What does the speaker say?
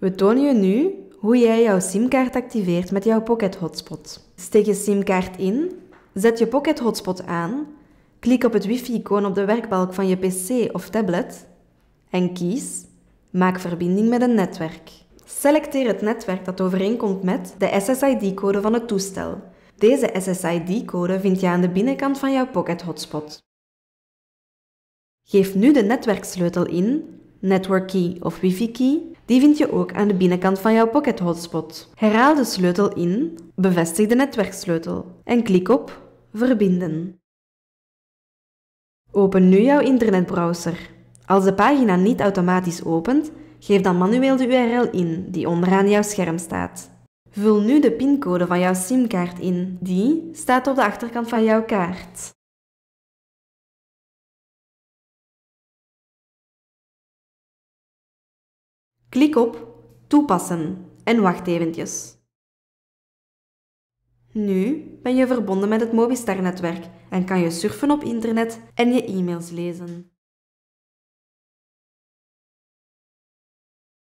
We tonen je nu hoe jij jouw simkaart activeert met jouw Pocket Hotspot. Steek je simkaart in, zet je Pocket Hotspot aan, klik op het wifi-icoon op de werkbalk van je pc of tablet en kies Maak verbinding met een netwerk. Selecteer het netwerk dat overeenkomt met de SSID-code van het toestel. Deze SSID-code vind je aan de binnenkant van jouw Pocket Hotspot. Geef nu de netwerksleutel in, network key of wifi key, die vind je ook aan de binnenkant van jouw Pocket Hotspot. Herhaal de sleutel in, bevestig de netwerksleutel en klik op Verbinden. Open nu jouw internetbrowser. Als de pagina niet automatisch opent, geef dan manueel de URL in die onderaan jouw scherm staat. Vul nu de pincode van jouw simkaart in. Die staat op de achterkant van jouw kaart. Klik op Toepassen en wacht eventjes. Nu ben je verbonden met het Mobistar-netwerk en kan je surfen op internet en je e-mails lezen.